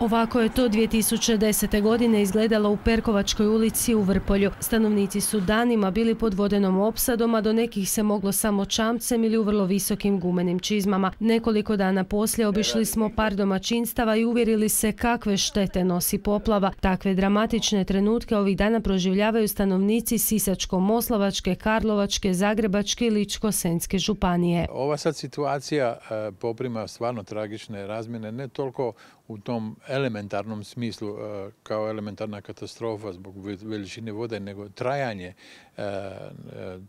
Ovako je to 2010. godine izgledalo u Perkovačkoj ulici u Vrpolju. Stanovnici su danima bili pod vodenom opsadom, a do nekih se moglo samo čamcem ili u vrlo visokim gumenim čizmama. Nekoliko dana poslije obišli smo par domaćinstava i uvjerili se kakve štete nosi poplava. Takve dramatične trenutke ovih dana proživljavaju stanovnici Sisačko-Moslavačke, Karlovačke, Zagrebačke i Ličko-Senske županije. Ova sad situacija e, poprima stvarno tragične razmjene, ne toliko u tom elementarnom smislu e, kao elementarna katastrofa zbog veličine vode, nego trajanje e, e,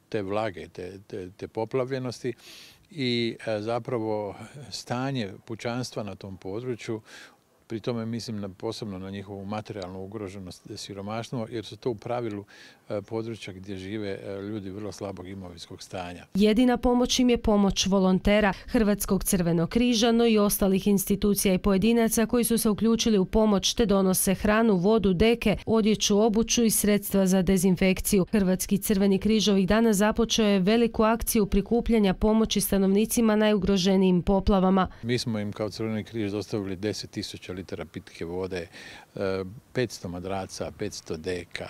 te vlage, te, poplavljenosti i zapravo stanje pučanstva na tom području Pri tome mislim posebno na njihovu materijalnu ugroženost siromaštvo, jer su to u pravilu e, područja gdje žive e, ljudi vrlo slabog imovinskog stanja. Jedina pomoć im je pomoć volontera Hrvatskog crvenog križa, no i ostalih institucija i pojedinaca koji su se uključili u pomoć te donose hranu, vodu, deke, odjeću, obuću i sredstva za dezinfekciju. Hrvatski crveni križ ovih dana započeo je veliku akciju prikupljanja pomoći stanovnicima najugroženijim poplavama. Mi smo im kao crveni križ dostavili 10.000 litara pitke vode, 500 e, madraca, 500 deka,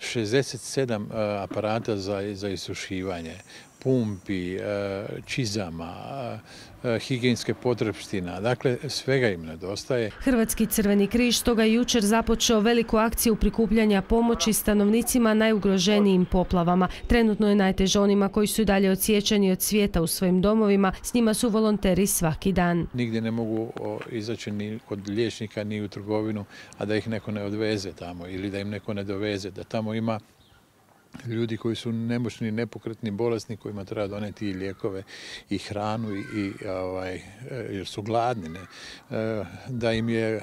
67 e, e, aparata za, za isušivanje pumpi, e, čizama, e, e, higijenske potrebština, dakle svega im nedostaje. Hrvatski Crveni križ toga jučer započeo veliku akciju prikupljanja pomoći stanovnicima najugroženijim poplavama. Trenutno je najteže onima koji su dalje odsječeni od svijeta u svojim domovima, s njima su volonteri svaki dan. Nigdje ne mogu izaći ni kod liječnika, ni u trgovinu, a da ih neko ne odveze tamo ili da im neko ne doveze, da tamo ima ljudi koji su nemoćni, nepokretni, bolesni, kojima treba doneti i lijekove i hranu i, ovaj, e, jer su gladni, ne? E, da im je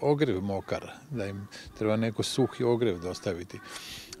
ogrev mokar, da im treba neko suhi ogrev dostaviti.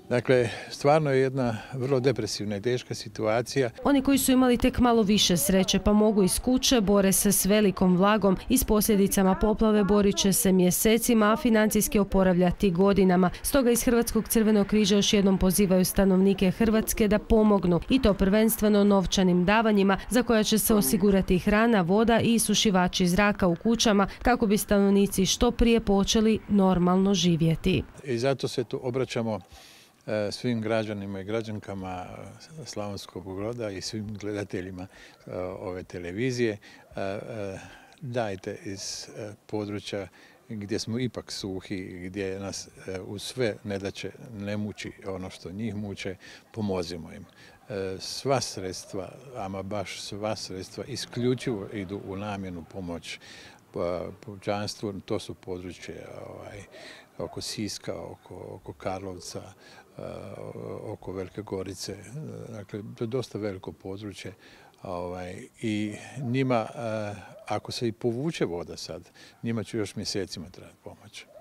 Dakle, stvarno je jedna vrlo depresivna i teška situacija. Oni koji su imali tek malo više sreće pa mogu iz kuće, bore se s velikom vlagom i s posljedicama poplave borit će se mjesecima, a financijski oporavljati godinama. Stoga iz Hrvatskog crvenog križa još jednom pozivaju stanovnike Hrvatske da pomognu i to prvenstveno novčanim davanjima za koja će se osigurati hrana, voda i sušivači zraka u kućama kako bi stanovnici što prije počeli normalno živjeti. I zato se tu obraćamo E, svim građanima i građankama e, Slavonskog broda i svim gledateljima e, ove televizije dajte iz područja gdje smo ipak suhi, gdje nas u sve nedaće ne muči ono što njih muče, pomozimo im. Sva sredstva, ama baš sva sredstva, isključivo idu u namjenu pomoć pa, pučanstvo, to su područje ovaj, oko Siska, oko, Karlovca, eh, oko Velike Gorice. Dakle, to je dosta veliko područje. Ovaj, I njima, eh, ako se i povuče voda sad, njima će još mjesecima trebati pomoći.